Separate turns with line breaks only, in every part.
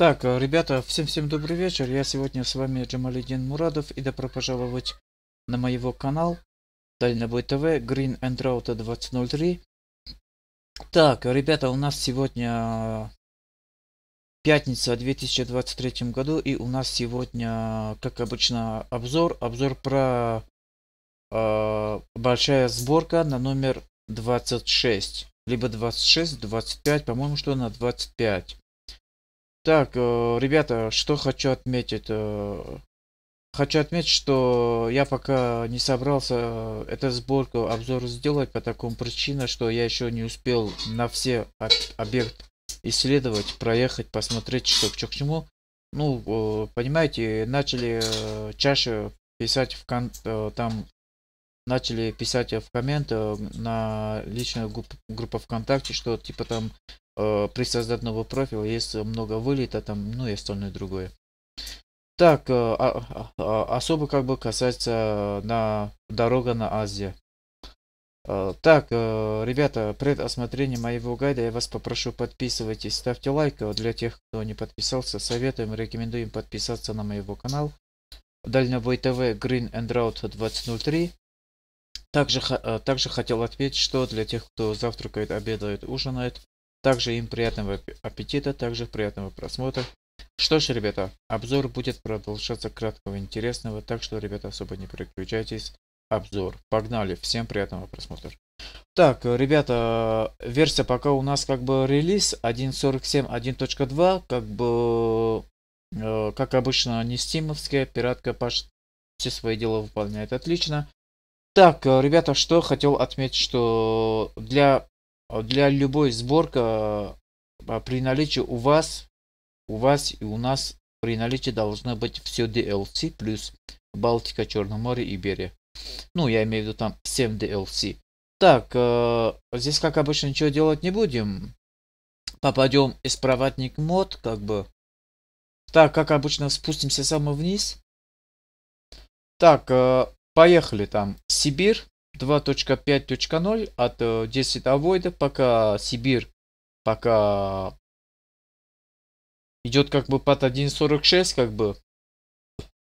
Так, э,
ребята, всем-всем добрый вечер. Я сегодня с вами Джамалидин Мурадов и добро пожаловать на моего канал Дальнобой ТВ Green and Route 2003. Так, ребята, у нас сегодня э, пятница 2023 году и у нас сегодня, э, как обычно, обзор. Обзор про э, большая сборка на номер 26. Либо 26, 25, по-моему, что на 25. Так, э, ребята, что хочу отметить. Э, хочу отметить, что я пока не собрался э, эту сборку, обзор сделать по такому причине, что я еще не успел на все объект исследовать, проехать, посмотреть, что к чему. Ну, понимаете, начали чаще писать в кон там начали писать в комменты эм, на личную группу ВКонтакте, что типа там э, при создании нового профиля есть много вылета там, ну и остальное другое. Так, э, а, а, а особо как бы касается э, на дорога на Азию. Э, так, э, ребята, при осмотрении моего гайда я вас попрошу подписывайтесь, ставьте лайк. Для тех, кто не подписался, советуем, рекомендуем подписаться на моего канал. Дальнобой ТВ Green and Road 2003. Также, э, также хотел отметить, что для тех, кто завтракает, обедает, ужинает, также им приятного аппетита, также приятного просмотра. Что ж, ребята, обзор будет продолжаться краткого интересного, так что, ребята, особо не переключайтесь. Обзор. Погнали, всем приятного просмотра. Так, ребята, версия пока у нас как бы релиз 1.47, 1.2, как бы, э, как обычно, не стимовская, пиратка Паш все свои дела выполняет отлично. Так, э, ребята, что хотел отметить, что для, для любой сборка э, при наличии у вас, у вас и у нас при наличии должно быть все DLC плюс Балтика, Черное море, Иберия. Ну, я имею в виду там 7 DLC. Так, э, здесь как обычно ничего делать не будем. Попадем из проводник мод, как бы. Так, как обычно, спустимся самый вниз. Так, э, поехали там. Сибирь 2.5.0 от 10 э, авойда, пока Сибирь, пока идет как бы под 1.46, как бы.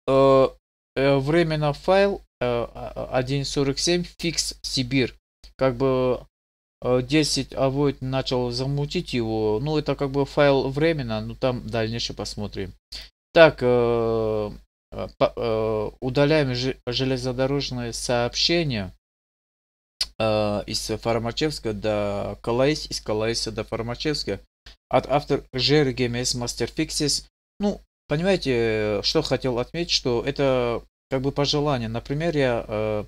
Э, э временно файл э, 1.47 а, фикс Сибирь. Как бы 10 э, авойд начал замутить его. Ну, это как бы файл временно, но там дальнейшее посмотрим. Так, э, Э, э, удаляем железнодорожные сообщения э, из Фармачевска до Калайс, из Калайса до Фармачевска от автор Жерри ГМС Мастер Ну, понимаете, что хотел отметить, что это как бы пожелание. Например, я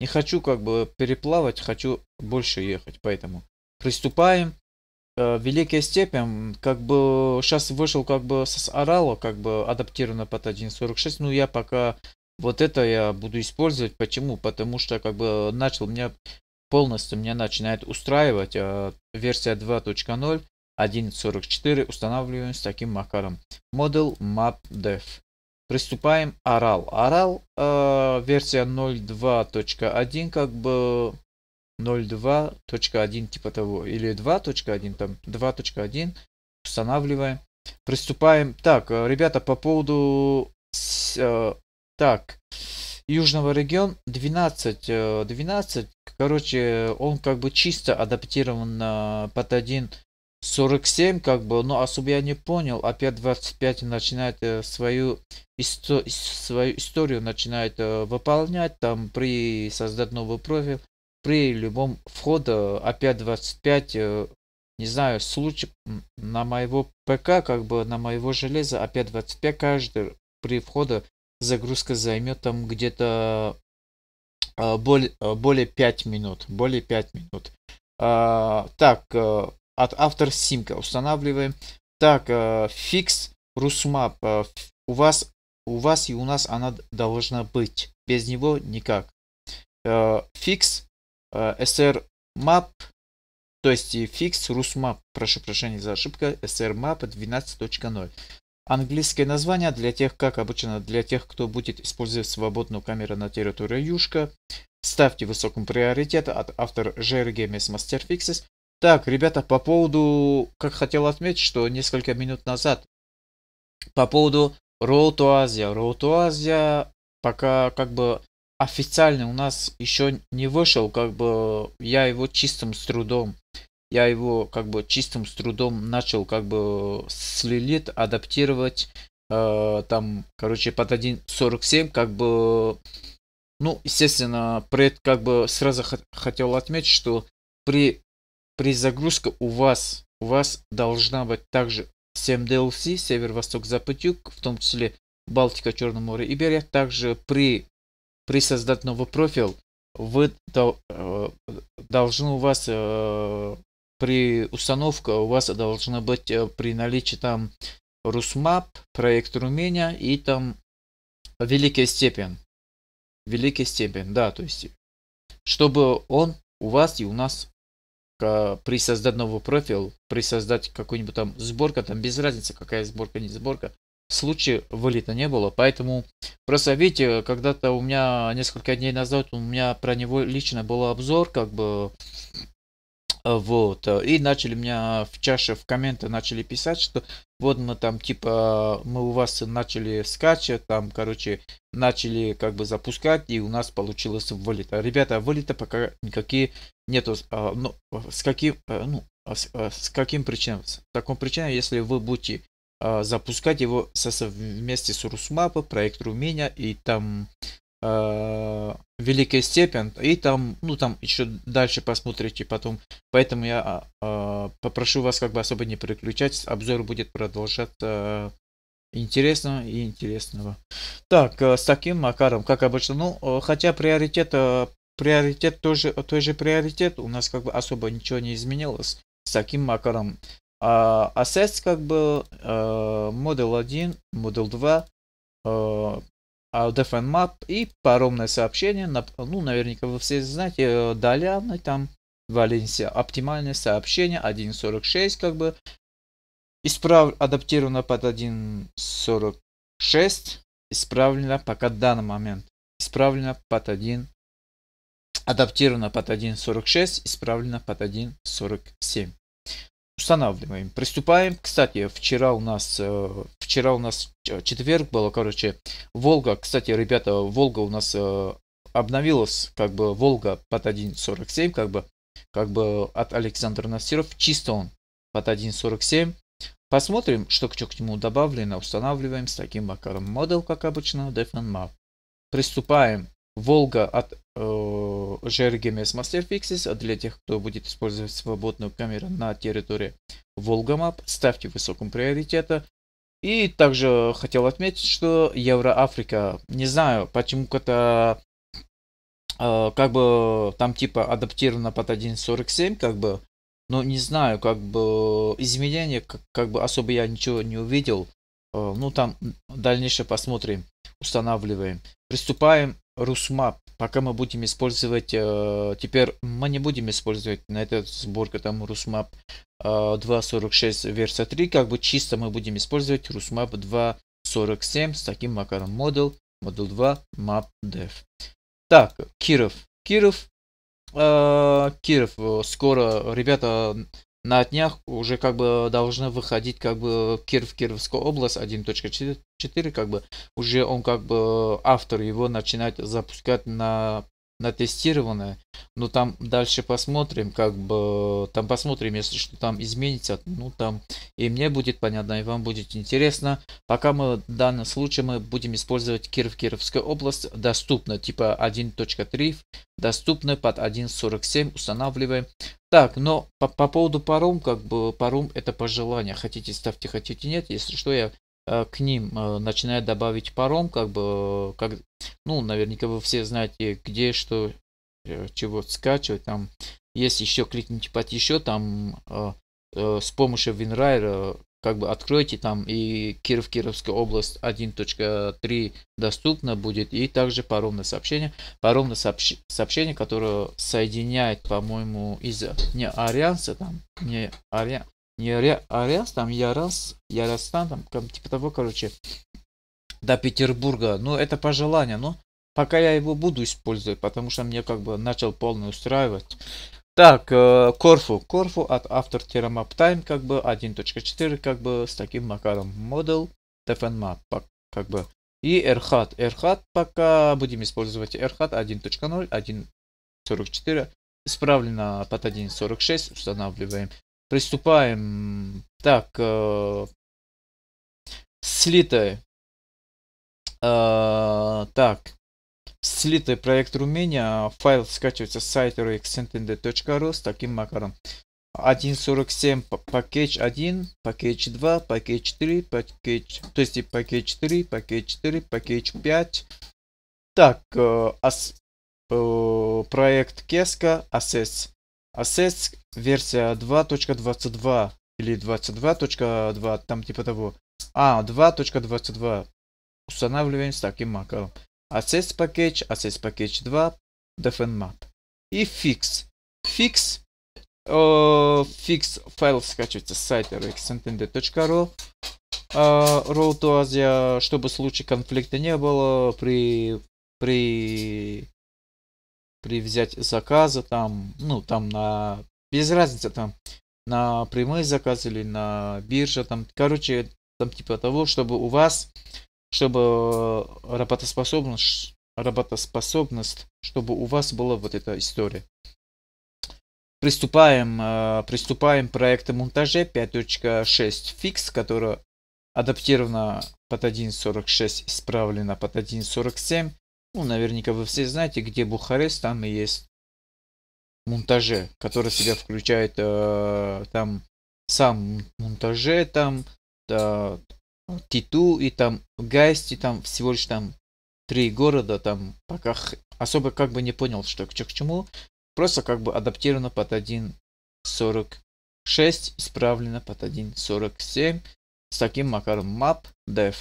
не хочу как бы переплавать, хочу больше ехать, поэтому приступаем Э, Великая степень, как бы сейчас вышел как бы с орала, как бы адаптировано под 1.46, ну я пока вот это я буду использовать. Почему? Потому что как бы начал меня полностью меня начинает устраивать э, версия 2.0 1.44 устанавливаем с таким макаром. Model Map Dev. Приступаем Орал. Орал э, версия 0.2.1 как бы 0.2.1 типа того, или 2.1, там 2.1, устанавливаем. Приступаем. Так, э, ребята, по поводу... Э, так, Южного регион 12, 12, э, короче, он как бы чисто адаптирован под 1 47 как бы, но особо я не понял. Опять 25 начинает свою, исто, свою историю начинает выполнять там при создать новый профиль при любом входе опять э, а 25, э, не знаю, случай на моего ПК, как бы на моего железа опять а 25 каждый при входе загрузка займет там где-то э, более, более 5 минут. Более 5 минут. А, так, от автор симка устанавливаем. Так, фикс русмап. У вас, у вас и у нас она должна быть. Без него никак. Фикс Э, SR map, то есть fix rusmap, прошу прощения за ошибку. SR map 12.0. Английское название для тех, как обычно, для тех, кто будет использовать свободную камеру на территории Юшка. Ставьте высоком приоритет от автор JRG Mess Master Fixes. Так, ребята, по поводу, как хотел отметить, что несколько минут назад, по поводу Road to Asia. Road to Asia пока как бы официально у нас еще не вышел, как бы я его чистым с трудом. Я его как бы чистым с трудом начал как бы с Лилит адаптировать э, там, короче, под 1.47, как бы, ну, естественно, при как бы сразу хотел отметить, что при при перезагрузка у вас, у вас должна быть также 7 DLC, северо восток, запад, юг, в том числе Балтика, Черное море, Иберия. Также при при создать нового профиля вы э, должны у вас э, при установке у вас должна быть э, при наличии там Русмап, проект Румения и там Великая степень. Великая степень, да, то есть, чтобы он у вас и у нас при создать нового профиля, при создать какой-нибудь там сборка, там без разницы, какая сборка, не сборка, случае вылета не было. Поэтому просто видите, когда-то у меня несколько дней назад у меня про него лично был обзор, как бы вот. И начали меня в чаше в комменты начали писать, что вот мы там типа мы у вас начали скачать, там, короче, начали как бы запускать, и у нас получилось вылета. Ребята, вылета пока никакие нету. А, ну, с каким, э, ну, а с, а с каким причинам? С такой причиной, если вы будете а, запускать его со, вместе с Русмапа, проект Румения и там э, Великая степень, и там, ну там еще дальше посмотрите потом. Поэтому я э, попрошу вас как бы особо не переключать, обзор будет продолжаться интересного и интересного. Так, э, с таким Макаром, как обычно, ну, э, хотя приоритет, э, приоритет тоже, той же приоритет, у нас как бы особо ничего не изменилось. С таким Макаром а assets как бы модуль 1, модуль 2, different map и паромное сообщение. Ну, наверняка вы все знаете, э, Доляны там, Валенсия, оптимальное сообщение 1.46 как бы. Исправ... Адаптировано под 1.46, исправлено пока данный момент. Исправлено под 1 адаптировано под 1.46, исправлено под 1.47 устанавливаем. Приступаем. Кстати, вчера у нас э, вчера у нас э, четверг было, короче, Волга. Кстати, ребята, Волга у нас э, обновилась, как бы Волга под 1.47, как бы как бы от Александра Настеров. Чисто он под 1.47. Посмотрим, что, что к нему добавлено. Устанавливаем с таким макаром модель, как обычно, Defman Map. Приступаем Волга от э, Жергемес Masterfixes. А для тех, кто будет использовать свободную камеру на территории Волгамап, ставьте высоком приоритета. И также хотел отметить, что Евроафрика, не знаю, почему-то э, как бы там типа адаптировано под 1.47, как бы, но не знаю, как бы изменения, как, как бы особо я ничего не увидел. Э, ну там дальнейшее посмотрим, устанавливаем. Приступаем Русмап. Пока мы будем использовать, э, теперь мы не будем использовать на этот сборка там Русмап 2.46 э, версия 3, как бы чисто мы будем использовать Русмап 2.47 с таким макаром модуль, модуль 2 MapDev. Так, Киров. Киров. Э, Киров, скоро, ребята, на днях уже как бы должны выходить как бы Киров, Кировская область 1.4, как бы уже он как бы автор его начинает запускать на на тестирование. Но ну, там дальше посмотрим, как бы там посмотрим, если что там изменится, ну там и мне будет понятно, и вам будет интересно. Пока мы в данном случае мы будем использовать Киров, Кировская область, доступно типа 1.3, доступно под 1.47, устанавливаем. Так, но по, по поводу паром, как бы паром это пожелание. Хотите ставьте, хотите нет. Если что, я Э, к ним э, начинает добавить паром, как бы, э, как, ну, наверняка вы все знаете, где что, чего скачивать, там, если еще кликните под еще, там, с помощью WinRAR, как бы, откройте там, и Киров, Кировская область 1.3 доступно будет, и также паромное сообщение, паромное сообщ... сообщение, которое соединяет, по-моему, из не Арианса, там, не Ариан, не Ариас, там Ярас, Ярастан, там, там типа того, короче, до Петербурга. Ну, это пожелание, но пока я его буду использовать, потому что мне как бы начал полный устраивать. Так, э, Корфу. Корфу от After Map Time, как бы 1.4, как бы с таким макаром. Model, Map, как бы. И Erhat. Erhat пока будем использовать Erhat 1.0, 1.44. Исправлено под 1.46, устанавливаем. Приступаем. Так, э, слитый. Э, так, слитый проект Румения. Файл скачивается с сайта rxentende.ru с таким макаром. 1.47 пакет 1, пакет 2, пакет 3, пакет, то есть и пакет 4, пакет 4, пакет 5. Так, э, ас, э, проект Кеска, Assess. Assets версия 2.22 или 22.2, там типа того. А, 2.22. Устанавливаем с таким макаром. Assets Package, Assets Package 2, map И Fix. Fix fix файл скачивается с сайта rxntnd.ru а, Road to Asia, чтобы в конфликта не было при, при при взятии заказа, там, ну, там на... Без разницы, там, на прямые заказы или на бирже, там, короче, там типа того, чтобы у вас, чтобы э, работоспособность, работоспособность, чтобы у вас была вот эта история. Приступаем, э, приступаем к проекту монтаже 5.6 fix которая адаптирована под 1.46, исправлена под 1.47. Ну, наверняка вы все знаете, где Бухарест, там и есть монтаже, который себя включает э, там сам монтаже, там э, Титу и там Гайсти, там всего лишь там три города, там пока особо как бы не понял, что к, к чему. Просто как бы адаптировано под 1.46, исправлено под 1.47. С таким макаром map dev.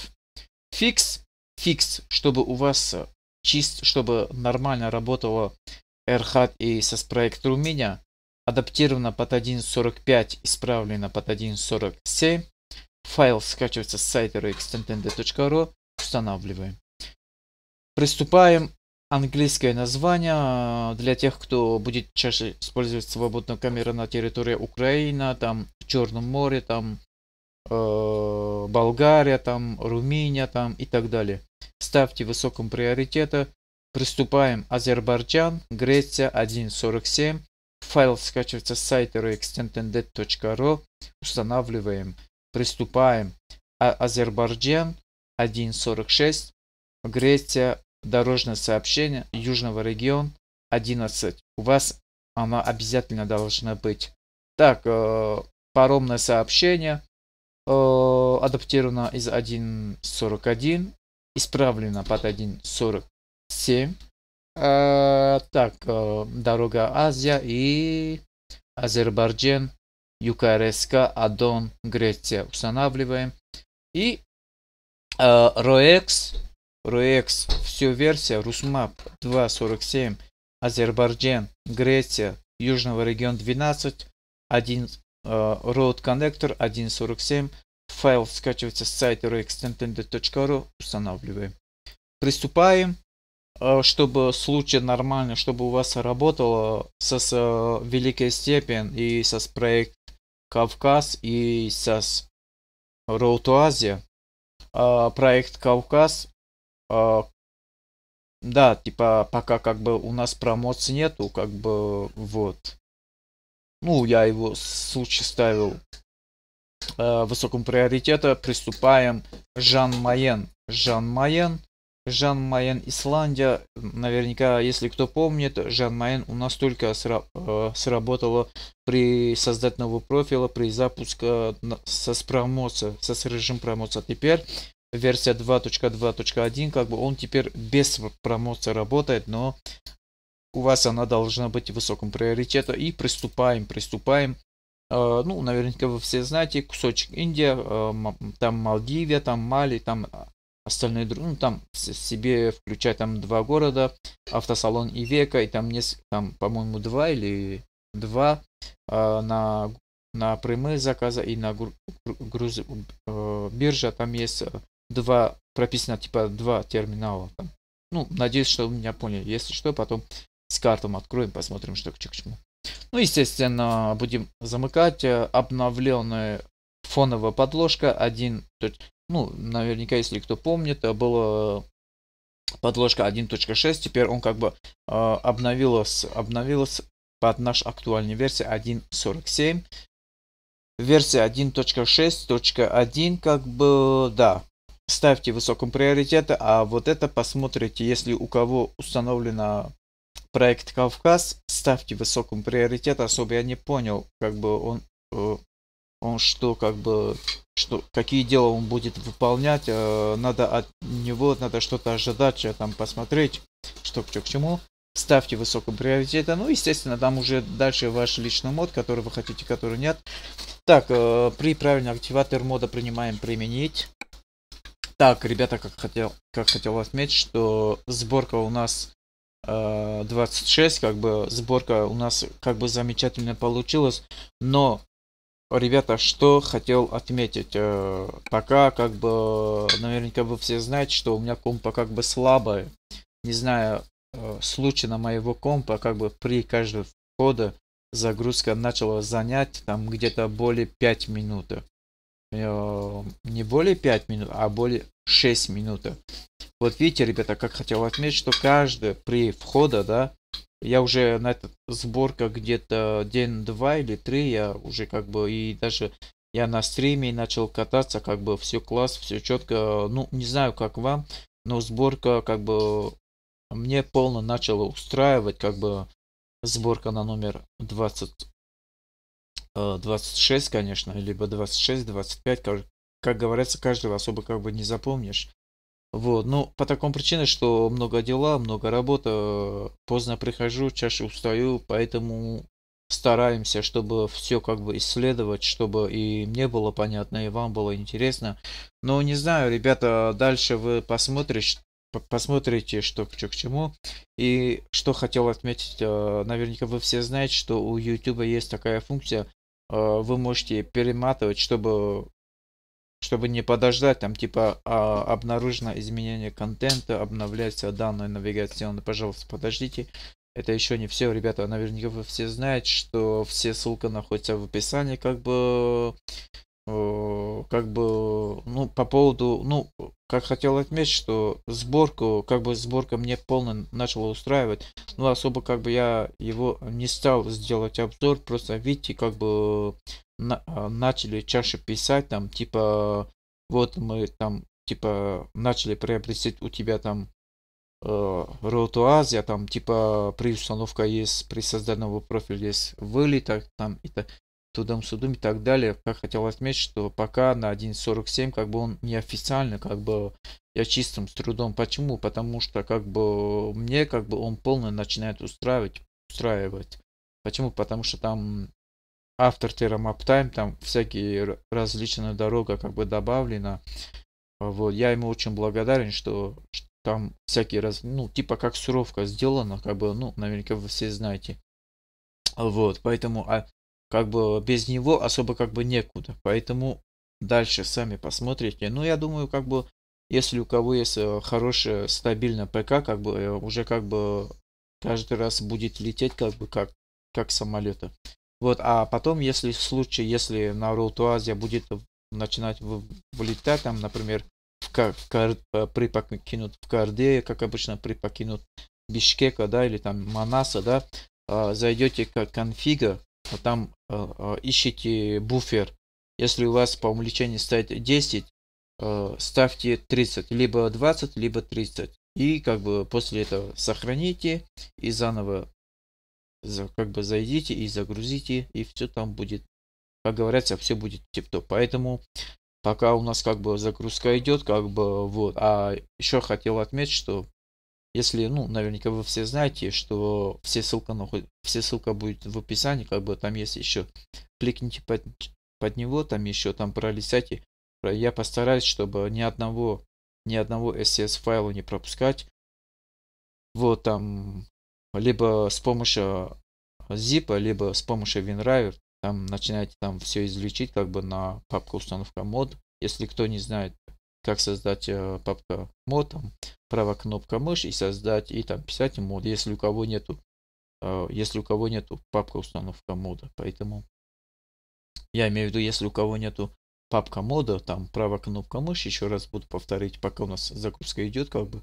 Фикс, фикс, чтобы у вас э, чист, чтобы нормально работала AirHat и SAS проектор у меня. Адаптировано под 1.45, исправлено под 1.47. Файл скачивается с сайта rxtentende.ru. Устанавливаем. Приступаем. Английское название для тех, кто будет чаще использовать свободную камеру на территории Украины, там в Черном море, там Э, Болгария, там, Румыния там, и так далее. Ставьте высоком приоритета. Приступаем. Азербайджан, Греция 1.47. Файл скачивается с сайта reextended.ru. Устанавливаем. Приступаем. А Азербайджан 1.46. Греция, дорожное сообщение Южного региона 11. У вас она обязательно должна быть. Так, э, паромное сообщение – Э, адаптирована из 1.41, исправлена под 1.47. Э, так, э, дорога Азия и Азербайджан, ЮКРСК, Адон, Греция устанавливаем. И э, ROEX, все версия, Русмап 2.47, Азербайджан, Греция, Южного региона 12, 1, Э, Road Connector 1.47. Файл скачивается с сайта rextended.ru. Устанавливаем. Приступаем. Э, чтобы случай нормально, чтобы у вас работало э, с Великой Степень и со проект Кавказ и со Road to Asia. Проект Кавказ да, типа, пока как бы у нас промоции нету, как бы, вот ну, я его случай ставил э, высоком приоритета. Приступаем. Жан Майен. Жан Майен. Жан Майен Исландия. Наверняка, если кто помнит, Жан Майен у нас только сра э, сработало при создать нового профиля, при запуске э, со с промоция, со с режим промоция. А теперь версия 2.2.1, как бы он теперь без промоции работает, но у вас она должна быть в высоком приоритете. И приступаем, приступаем. Э, ну, наверняка вы все знаете, кусочек Индия, э, там Малдивия, там Мали, там э, остальные, ну, там себе включая там два города, автосалон и века, и там несколько, там, по-моему, два или два на на прямые заказы и на груз, бирже там есть два прописано типа два терминала ну надеюсь что вы меня поняли если что потом с картом откроем, посмотрим, что к чему. Ну, естественно, будем замыкать. Э, обновленная фоновая подложка. Один, ну, наверняка, если кто помнит, э, была подложка 1.6. Теперь он как бы э, обновилась, обновилась под наш актуальную версию 1.47. Версия 1.6.1 как бы, да, ставьте высоком приоритете, а вот это посмотрите, если у кого установлена проект Кавказ ставьте высоком приоритету, особо я не понял, как бы он, э, он что, как бы, что, какие дела он будет выполнять, э, надо от него, надо что-то ожидать, э, там посмотреть, что к, к чему. Ставьте высокому приоритету, ну, естественно, там уже дальше ваш личный мод, который вы хотите, который нет. Так, при правильном активатор мода принимаем применить. Так, ребята, как хотел, как хотел отметить, что сборка у нас 26, э, как бы сборка у нас как бы замечательно получилась, но Ребята, что хотел отметить, э, пока как бы, наверняка вы все знаете, что у меня компа как бы слабая, не знаю, э, случайно моего компа как бы при каждом входе загрузка начала занять там где-то более 5 минут. Э, не более 5 минут, а более 6 минут. Вот видите, ребята, как хотел отметить, что каждый при входа, да, я уже на этот сборка где-то день-два или три, я уже как бы и даже я на стриме начал кататься, как бы все класс, все четко, ну не знаю как вам, но сборка как бы мне полно начала устраивать, как бы сборка на номер 20 26, э, конечно, либо 26, 25, как, как говорится, каждого особо как бы не запомнишь. Вот, ну, по такому причине, что много дела, много работы, э, поздно прихожу, чаще устаю, поэтому стараемся, чтобы все как бы исследовать, чтобы и мне было понятно, и вам было интересно. Но не знаю, ребята, дальше вы посмотрите, посмотрите, что к, к чему. И что хотел отметить, э, наверняка вы все знаете, что у YouTube есть такая функция Э, вы можете перематывать, чтобы чтобы не подождать, там типа а, обнаружено изменение контента, обновляется данные навигационные, пожалуйста, подождите. Это еще не все, ребята, наверняка вы все знаете, что все ссылки находятся в описании, как бы, э, как бы, ну, по поводу, ну, как хотел отметить, что сборку, как бы сборка мне полная начала устраивать, но особо как бы я его не стал сделать обзор, просто видите, как бы на, начали чаще писать, там, типа, вот мы там, типа, начали приобретать у тебя там э, Азия, там, типа, при установке есть, при создании профиля есть вылета там, и так Тудом судом и так далее. Как хотел отметить, что пока на 1.47 как бы он неофициально, как бы я чистым с трудом. Почему? Потому что как бы мне как бы он полно начинает устраивать, устраивать. Почему? Потому что там автор терам аптайм, там всякие различные дорога как бы добавлена. Вот, я ему очень благодарен, что, что там всякие раз, ну, типа как суровка сделана, как бы, ну, наверняка вы все знаете. Вот, поэтому а, как бы э, без него особо как бы некуда. Поэтому дальше сами посмотрите. Но ну, я думаю, как бы, если у кого есть э, хорошая, стабильная ПК, как бы э, уже как бы каждый раз будет лететь как бы как, как самолета. Вот, а потом, если в случае, если на Road to будет начинать вылетать, там, например, в кар, при покинут в Карде, как обычно, при покинут Бишкека, да, или там Манаса, да, а, зайдете к конфига, там э, э, ищите буфер. Если у вас по увеличению стоит 10, э, ставьте 30, либо 20, либо 30. И как бы после этого сохраните и заново за, как бы зайдите и загрузите, и все там будет, как говорится, все будет тип-топ. Поэтому пока у нас как бы загрузка идет, как бы вот. А еще хотел отметить, что если, ну, наверняка вы все знаете, что все ссылка, наход... все ссылка будет в описании, как бы там есть еще. Кликните под, под него, там еще там пролистайте. Я постараюсь, чтобы ни одного, ни одного SCS файла не пропускать. Вот там, либо с помощью zip, либо с помощью WinRiver, там начинаете там все излечить, как бы на папку установка мод, если кто не знает как создать э, папка мод, там, правая кнопка мыши и создать, и там писать мод, если у кого нету, э, если у кого нету папка установка мода. Поэтому я имею в виду, если у кого нету папка мода, там правая кнопка мыши, еще раз буду повторить, пока у нас загрузка идет, как бы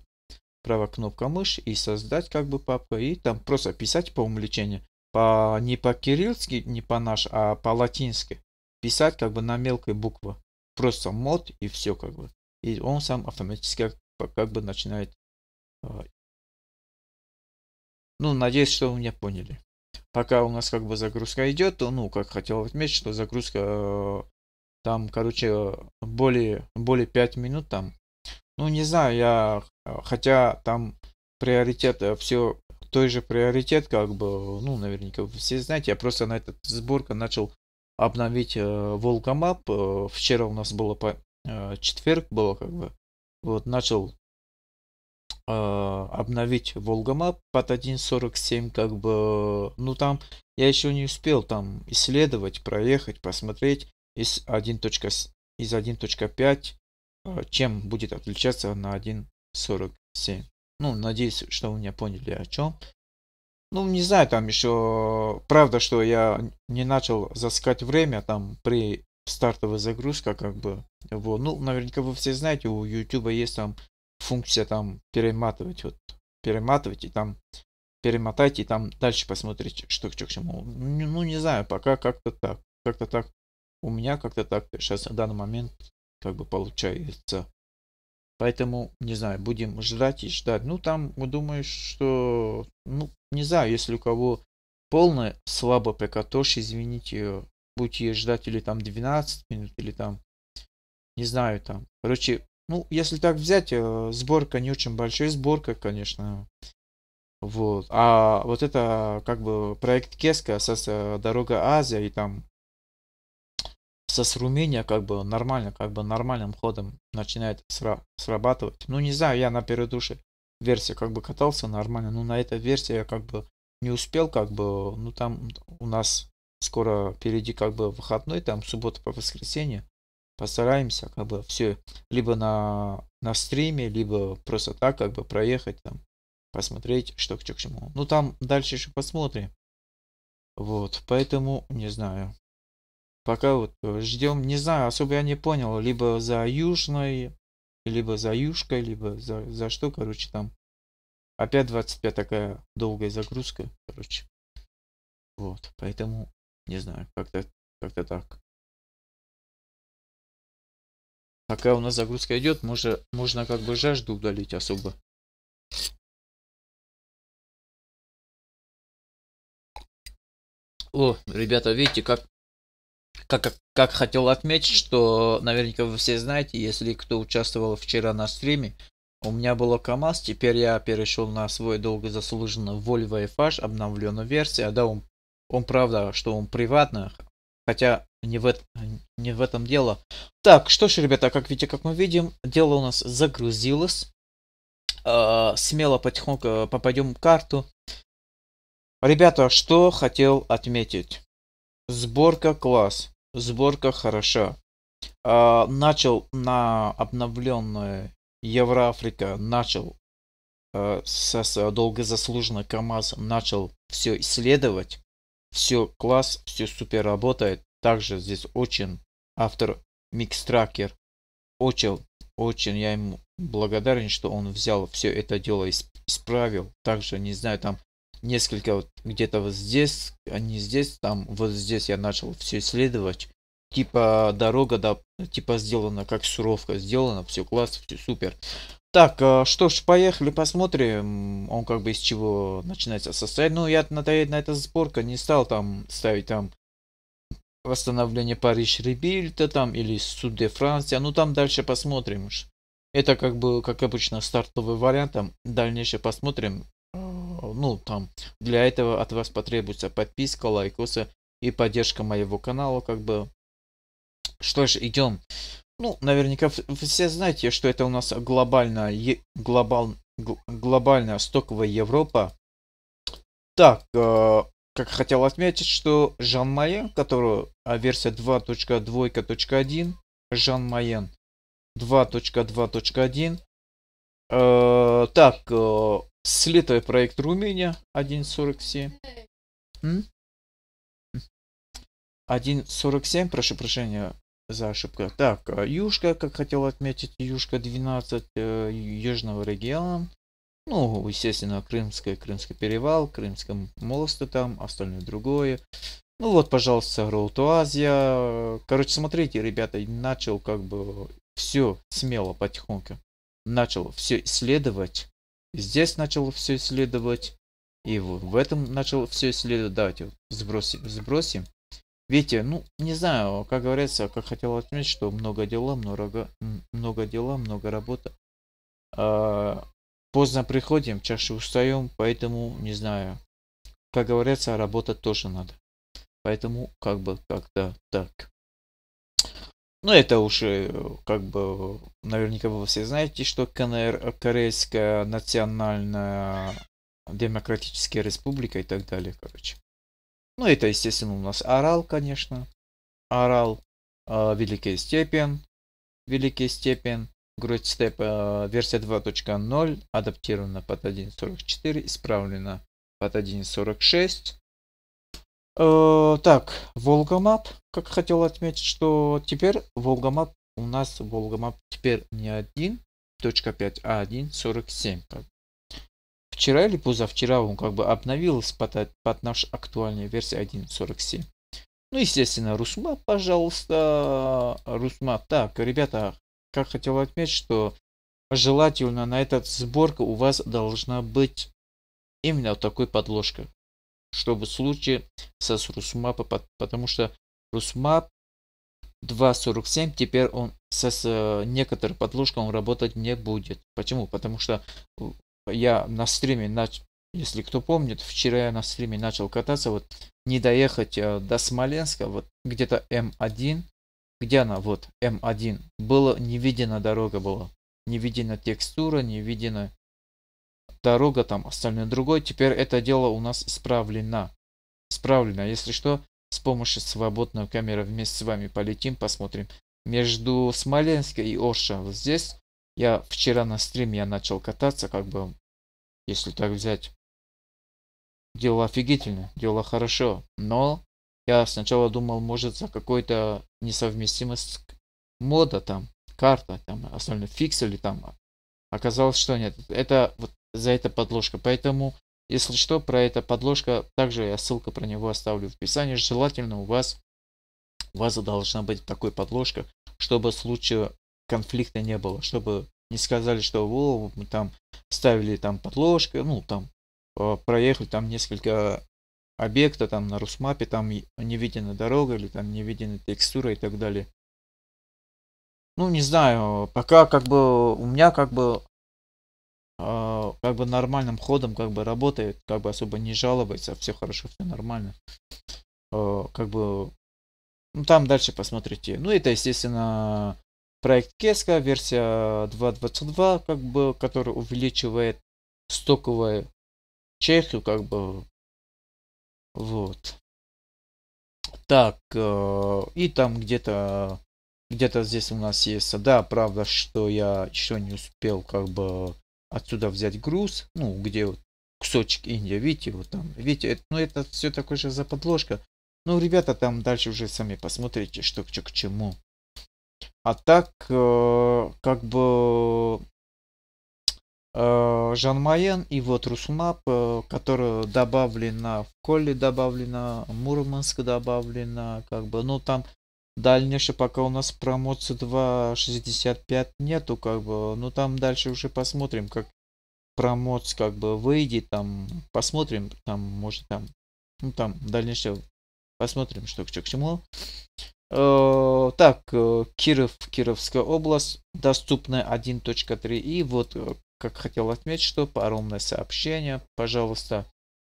правая кнопка мышь и создать как бы папку, и там просто писать по увлечению, по, не по-кириллски, не по-наш, а по-латински. Писать как бы на мелкой буквы. Просто мод и все как бы и он сам автоматически как, как бы начинает... Э, ну, надеюсь, что вы меня поняли. Пока у нас как бы загрузка идет, то, ну, как хотел отметить, что загрузка э, там, короче, более, более 5 минут там. Ну, не знаю, я... Э, хотя там приоритет, все той же приоритет, как бы, ну, наверняка вы все знаете, я просто на этот сборка начал обновить э, Волкомап. Э, вчера у нас было по Э, четверг было как бы, вот начал э, обновить Волгомап под 1.47, как бы, ну там я еще не успел там исследовать, проехать, посмотреть из 1. из 1.5, э, чем будет отличаться на 1.47. Ну, надеюсь, что вы меня поняли о чем. Ну, не знаю, там еще... Правда, что я не начал заскать время там при стартовая загрузка, как бы. Вот. Ну, наверняка вы все знаете, у YouTube есть там функция там перематывать, вот, перематывать и там перемотать и там дальше посмотреть, что, к чему. Ну, не знаю, пока как-то так. Как-то так. У меня как-то так сейчас на данный момент как бы получается. Поэтому, не знаю, будем ждать и ждать. Ну, там, думаю, что... Ну, не знаю, если у кого полная слабо ПК, то извините, будете ждать или там 12 минут, или там, не знаю, там. Короче, ну, если так взять, э, сборка не очень большая сборка, конечно. Вот. А вот это как бы проект Кеска со э, Дорога Азия и там со с Румыния как бы нормально, как бы нормальным ходом начинает сра срабатывать. Ну не знаю, я на передуше версия как бы катался нормально, но на этой версии я как бы не успел, как бы, ну там у нас скоро впереди как бы выходной, там суббота по воскресенье. Постараемся как бы все либо на, на стриме, либо просто так как бы проехать там, посмотреть, что к, что к чему. Ну там дальше еще посмотрим. Вот, поэтому не знаю. Пока вот э, ждем, не знаю, особо я не понял, либо за южной, либо за южкой, либо за, за что, короче, там. Опять 25 такая долгая загрузка, короче.
Вот, поэтому не знаю, как-то как-то так. Пока у нас загрузка идет, можно, можно как бы жажду удалить особо.
О, ребята, видите, как, как, как хотел отметить, что наверняка вы все знаете, если кто участвовал вчера на стриме, у меня было КАМАЗ, теперь я перешел на свой долго заслуженный Volvo FH, обновленную версию, а да, он он правда, что он приватный, хотя не в, это, не в этом дело. Так, что ж, ребята, как видите, как мы видим, дело у нас загрузилось. Э, смело потихоньку э, попадем в карту. Ребята, что хотел отметить? Сборка класс, сборка хороша. Э, начал на обновленную Евроафрика, начал э, с, с долгозаслуженно КАМАЗ, начал все исследовать. Все класс, все супер работает. Также здесь очень автор Микстракер. Очень, очень я ему благодарен, что он взял все это дело и исправил. Также, не знаю, там несколько вот где-то вот здесь, а не здесь, там вот здесь я начал все исследовать. Типа дорога, да, типа сделана, как суровка сделана, все классно, все супер. Так, э, что ж, поехали посмотрим, он как бы из чего начинается состоять. Ну, я надоедно эта сборка, не стал там ставить там восстановление Париж Ребильта там или Суд де Франция. Ну, там дальше посмотрим. Это как бы, как обычно, стартовый вариант, там дальнейшее посмотрим. Э, ну, там, для этого от вас потребуется подписка, лайкосы и поддержка моего канала, как бы. Что ж, идем ну, наверняка все знаете, что это у нас глобальная, глобал, глобальная стоковая Европа. Так, э, как хотел отметить, что Жан Майен, которую а версия 2.2.1, Жан Майен 2.2.1. Э, так, э, слитой проект Румыния 1.47. 1.47, прошу прощения, за ошибку. Так, э, Юшка, как хотел отметить, Юшка 12 э, Южного региона. Ну, естественно, Крымская, Крымский перевал, Крымский мост там, остальное другое. Ну вот, пожалуйста, Road to Короче, смотрите, ребята, начал как бы все смело, потихоньку. Начал все исследовать. Здесь начал все исследовать. И в этом начал все исследовать. Давайте вот сбросим, сбросим. Видите, ну, не знаю, как говорится, как хотел отметить, что много дела, много, много дела, много работы. А, поздно приходим, чаще устаем, поэтому, не знаю, как говорится, работать тоже надо. Поэтому, как бы, как-то так. Ну, это уже, как бы, наверняка вы все знаете, что КНР, Корейская национальная демократическая республика и так далее, короче. Ну, это, естественно, у нас Орал, конечно. Орал, э, Великая степень, Великая степень, Гротстеп э, версия 2.0, адаптирована под 1.44, исправлена под 1.46. Э, так, Волгомап, как хотел отметить, что теперь Волгомап у нас Волгомап теперь не 1.5, а 1.47. Как Вчера или позавчера он как бы обновил под, под наш актуальную версию 1.47. Ну, естественно, Русма, пожалуйста. Русма. Так, ребята, как хотел отметить, что желательно на этот сборка у вас должна быть именно вот такой подложка, чтобы случае со Русмапа, потому что Русмап 2.47 теперь он со, с э, некоторой подложкой он работать не будет. Почему? Потому что я на стриме, нач... если кто помнит, вчера я на стриме начал кататься, вот не доехать э, до Смоленска, вот где-то М1, где она, вот М1, было не видена дорога была, не видена текстура, не видена дорога там, остальное другое. Теперь это дело у нас исправлено. Исправлено, если что, с помощью свободной камеры вместе с вами полетим, посмотрим. Между Смоленска и Орша, вот здесь я вчера на стриме я начал кататься, как бы, если так взять. Дело офигительно, дело хорошо, но я сначала думал, может, за какой-то несовместимость мода там, карта, там, основной фикс или там. А. Оказалось, что нет. Это вот за это подложка. Поэтому, если что, про это подложка, также я ссылка про него оставлю в описании. Желательно у вас, у вас должна быть такой подложка, чтобы в случае конфликта не было, чтобы не сказали, что О, мы там ставили там подложка, ну там э, проехали там несколько объекта там на Русмапе, там не видена дорога или там не видена текстура и так далее. Ну не знаю, пока как бы у меня как бы э, как бы нормальным ходом как бы работает, как бы особо не жаловается, все хорошо, все нормально. Э, как бы ну, там дальше посмотрите. Ну, это, естественно, проект Кеска версия 2.22, как бы, который увеличивает стоковую чехию, как бы, вот. Так, э, и там где-то, где-то здесь у нас есть, да, правда, что я еще не успел, как бы, отсюда взять груз, ну, где вот кусочек Индия, видите, вот там, видите, это, ну, это все такое же за подложка. Ну, ребята, там дальше уже сами посмотрите, что к чему. А так, э, как бы э, Жан Майен и вот Русумап, э, которая добавлена в Колли добавлена, Мурманск добавлена, как бы, ну там дальнейшее пока у нас промоции 2.65 нету, как бы, ну там дальше уже посмотрим, как промоц как бы выйдет, там посмотрим, там может там, ну там дальнейшее посмотрим, что к чему. Э, так, э, Киров, Кировская область, доступная 1.3. И вот, э, как хотел отметить, что паромное сообщение, пожалуйста,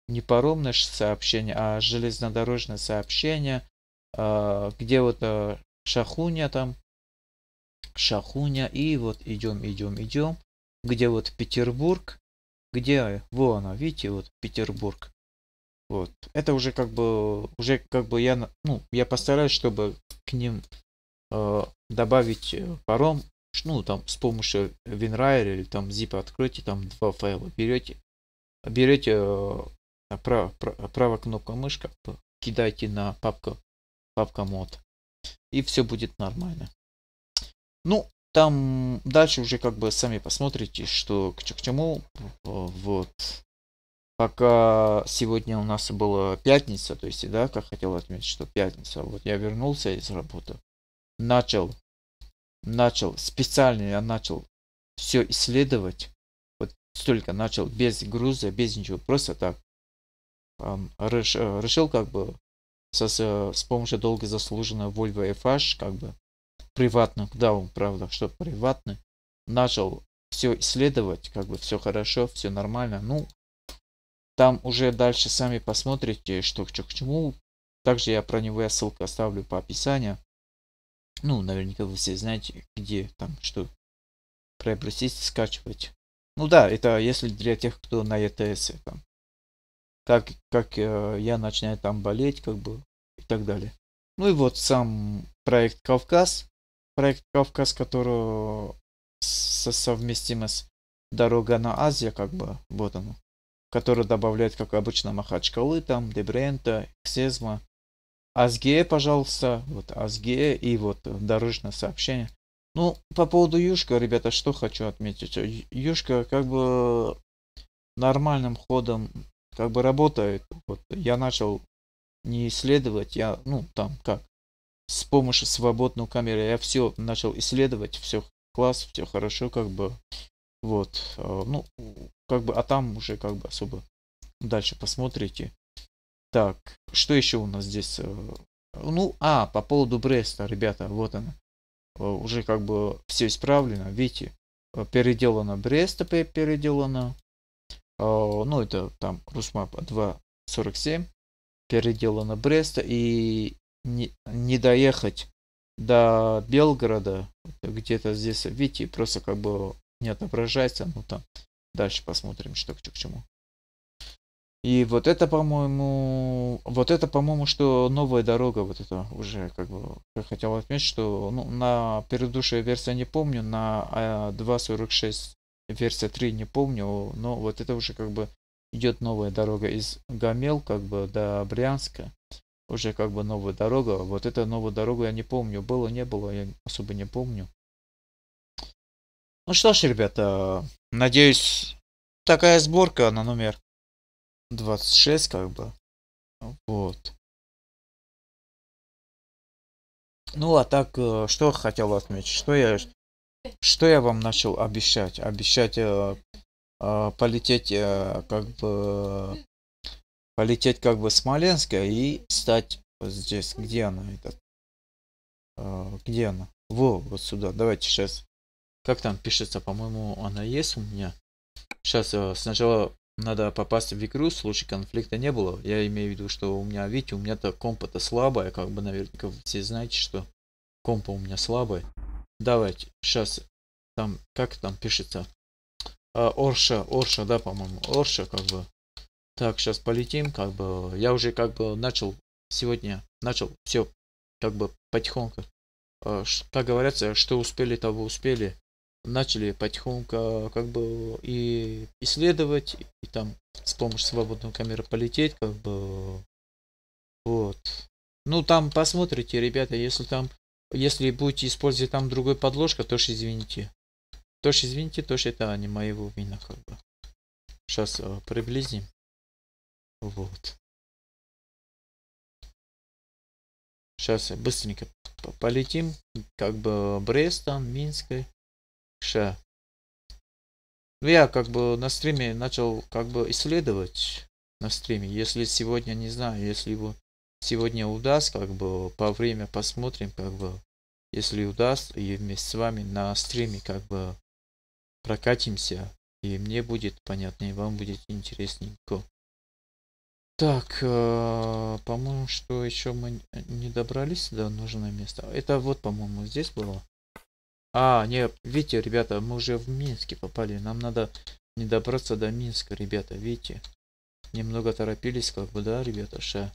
не паромное сообщение, а железнодорожное сообщение, где вот Шахуня там, Шахуня, и вот идем, идем, идем, где вот Петербург, где, вон она, видите, вот Петербург. Вот. Это уже как бы уже как бы я ну я постараюсь, чтобы к ним э, добавить э, паром, ну там с помощью WinRAR или там zip откройте там два файла, берете берете э, право, право, право кнопка мышка кидайте на папку папка мод и все будет нормально. Ну там дальше уже как бы сами посмотрите, что к, к чему э, вот пока сегодня у нас была пятница, то есть, да, как хотел отметить, что пятница. Вот я вернулся из работы, начал, начал, специально я начал все исследовать. Вот столько начал, без груза, без ничего, просто так. Реш, э, решил как бы со, с помощью долго заслуженного Volvo FH, как бы приватно, да, он правда, что приватно, начал все исследовать, как бы все хорошо, все нормально. Ну, там уже дальше сами посмотрите, что к чему. Также я про него я ссылку оставлю по описанию. Ну, наверняка вы все знаете, где там что приобрести, скачивать. Ну да, это если для тех, кто на ETS. Там. Как, как э, я начинаю там болеть, как бы, и так далее. Ну и вот сам проект Кавказ. Проект Кавказ, который со совместимость Дорога на Азию, как бы, вот оно который добавляют как обычно, Махачкалы, там, Дебрента, Ксезма. Азге, пожалуйста, вот Азге и вот дорожное сообщение. Ну, по поводу Юшка, ребята, что хочу отметить. Юшка как бы нормальным ходом как бы работает. Вот я начал не исследовать, я, ну, там, как, с помощью свободной камеры я все начал исследовать, все класс, все хорошо, как бы вот, э, ну, как бы, а там уже как бы особо дальше посмотрите. Так, что еще у нас здесь? Э, ну, а, по поводу Бреста, ребята, вот она. Э, уже как бы все исправлено, видите. Переделано Бреста, переделано. Ну, это там Русмап 2.47. Переделано Бреста и не, не доехать до Белгорода, где-то здесь, видите, просто как бы не отображается. Ну там дальше посмотрим, что к чему. И вот это, по-моему, вот это, по-моему, что новая дорога, вот это уже как бы я хотел отметить, что ну, на предыдущую версию не помню, на 2.46 а, версия 3 не помню, но вот это уже как бы идет новая дорога из Гамел как бы до Брянска. Уже как бы новая дорога. Вот эта новая дорога я не помню, было, не было, я особо не помню. Ну что ж, ребята, надеюсь, такая сборка на номер 26 как бы.
Вот. Ну а
так, э, что хотел отметить, что я, что я вам начал обещать, обещать э, э, полететь э, как бы полететь как бы Смоленска и стать здесь, где она этот, э, где она, во, вот сюда, давайте сейчас как там пишется? По-моему, она есть у меня. Сейчас э, сначала надо попасть в игру, случай конфликта не было. Я имею в виду, что у меня, видите, у меня-то компа-то слабая, как бы наверняка все знаете, что компа у меня слабая. Давайте, сейчас, там, как там пишется? А, Орша, Орша, да, по-моему, Орша, как бы. Так, сейчас полетим, как бы, я уже как бы начал сегодня, начал все, как бы, потихоньку. А, как говорится, что успели, того успели начали потихоньку как бы и исследовать, и там с помощью свободного камеры полететь, как бы. Вот. Ну, там посмотрите, ребята, если там, если будете использовать там другой подложка, то ж извините. То ж извините, то ж это не моего вина, как бы. Сейчас э, приблизим. Вот.
Сейчас быстренько полетим,
как бы Брестом, Минской. Ша. Ну, я как бы на стриме начал как бы исследовать на стриме. Если сегодня, не знаю, если бы сегодня удастся, как бы по время посмотрим, как бы, если удастся, и вместе с вами на стриме как бы прокатимся, и мне будет понятно, и вам будет интересненько. Так, э, по-моему, что еще мы не добрались до нужного места. Это вот, по-моему, здесь было. А, не, видите, ребята, мы уже в Минске попали. Нам надо не добраться до Минска, ребята, видите. Немного торопились, как бы, да, ребята, ша.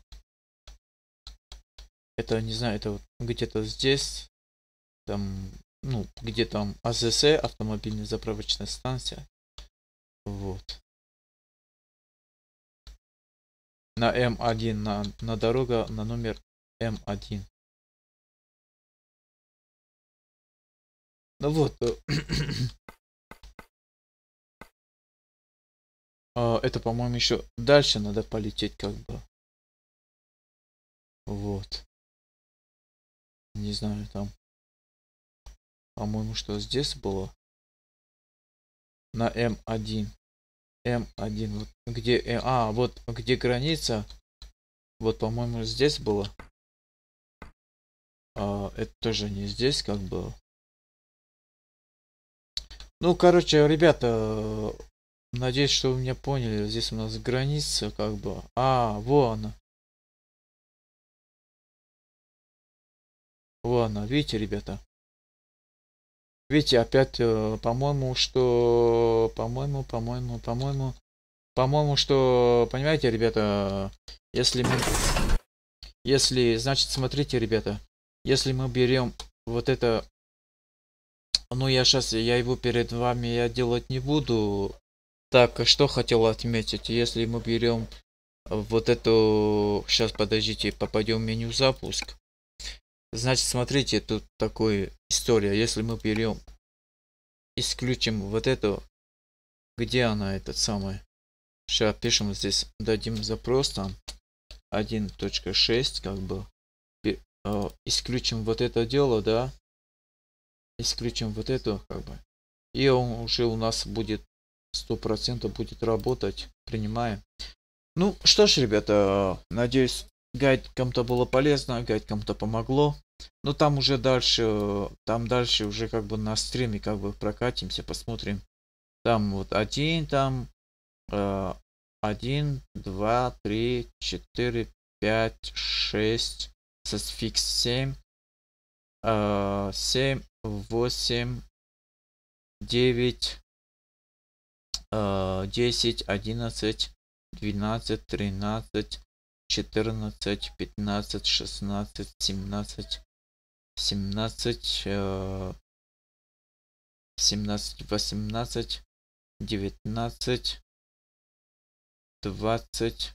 Это, не знаю, это вот где-то здесь. Там, ну, где там АЗС, автомобильная заправочная станция.
Вот. На М1, на, на дорога, на номер М1. Ну вот. Э, а, это, по-моему, еще дальше надо полететь как бы. Вот. Не знаю, там. По-моему, что здесь было?
На М1. М1. Вот где... Э, а, вот где граница. Вот, по-моему, здесь было. А, это тоже не здесь как бы. Ну, короче, ребята, надеюсь, что вы меня поняли. Здесь у нас граница, как бы. А,
вон она. Вон она,
видите, ребята? Видите, опять, э, по-моему, что... По-моему, по-моему, по-моему... По-моему, что... Понимаете, ребята, если мы... Если, значит, смотрите, ребята, если мы берем вот это ну я сейчас, я его перед вами я делать не буду. Так, а что хотел отметить, если мы берем вот эту... Сейчас, подождите, попадем в меню запуск. Значит, смотрите, тут такая история. Если мы берем, исключим вот эту, где она, этот самый. Сейчас пишем здесь, дадим запрос там 1.6, как бы. Э, исключим вот это дело, да исключим вот эту, как бы, и он уже у нас будет сто процентов будет работать, принимаем. Ну что ж, ребята, надеюсь, гайд кому-то было полезно, гайд кому-то помогло. Но там уже дальше, там дальше уже как бы на стриме как бы прокатимся, посмотрим. Там вот один, там э, один, два, три, четыре, пять, шесть, сфикс семь, э, семь, восемь, девять, а, десять, одиннадцать, двенадцать, тринадцать, четырнадцать, пятнадцать, шестнадцать, семнадцать, семнадцать, а, семнадцать, восемнадцать, девятнадцать, двадцать,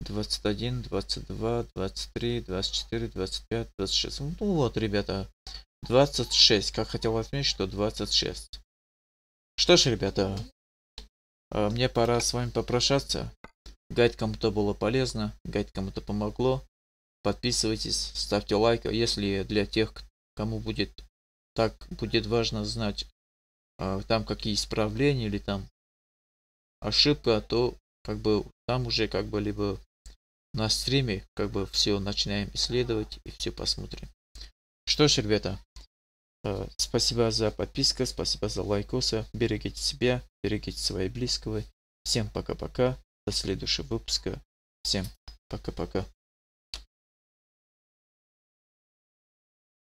двадцать один, двадцать два, двадцать три, двадцать четыре, двадцать пять, двадцать шесть. Ну вот, ребята, 26. Как хотел отметить, что 26. Что ж, ребята, э, мне пора с вами попрощаться. Гайд кому-то было полезно, гайд кому-то помогло. Подписывайтесь, ставьте лайк, а если для тех, кому будет так будет важно знать, э, там какие исправления или там ошибка, то как бы там уже как бы либо на стриме как бы все начинаем исследовать и все посмотрим. Что ж, ребята, Э, спасибо за подписку, спасибо за лайкосы. Берегите себя, берегите свои близкого. Всем пока-пока. До следующего выпуска.
Всем пока-пока.